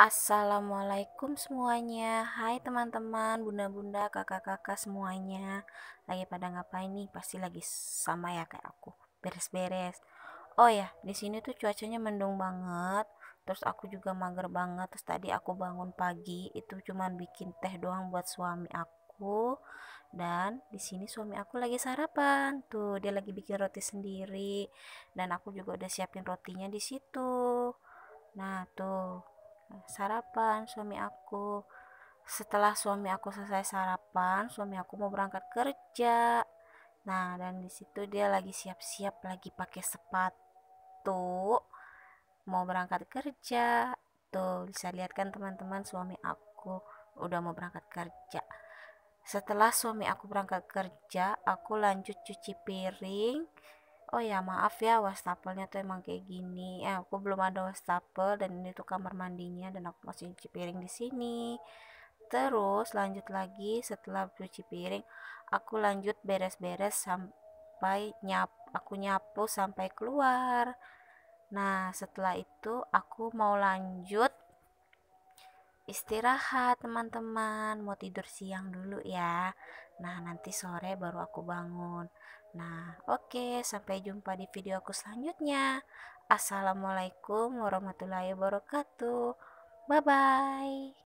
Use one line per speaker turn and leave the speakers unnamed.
Assalamualaikum semuanya Hai teman-teman, bunda-bunda, kakak-kakak semuanya Lagi pada ngapain nih? Pasti lagi sama ya kayak aku Beres-beres Oh ya, di sini tuh cuacanya mendung banget Terus aku juga mager banget Terus tadi aku bangun pagi Itu cuman bikin teh doang buat suami aku dan di sini suami aku lagi sarapan tuh dia lagi bikin roti sendiri dan aku juga udah siapin rotinya di situ nah tuh sarapan suami aku setelah suami aku selesai sarapan suami aku mau berangkat kerja nah dan disitu dia lagi siap-siap lagi pakai sepatu mau berangkat kerja tuh bisa lihat kan teman-teman suami aku udah mau berangkat kerja setelah suami aku berangkat kerja aku lanjut cuci piring oh ya maaf ya wastafelnya tuh emang kayak gini eh aku belum ada wastafel dan ini tuh kamar mandinya dan aku masih cuci piring di sini terus lanjut lagi setelah cuci piring aku lanjut beres-beres sampai nyap aku nyapu sampai keluar nah setelah itu aku mau lanjut istirahat teman-teman mau tidur siang dulu ya Nah, nanti sore baru aku bangun. Nah, oke, okay, sampai jumpa di video aku selanjutnya. Assalamualaikum warahmatullahi wabarakatuh. Bye bye.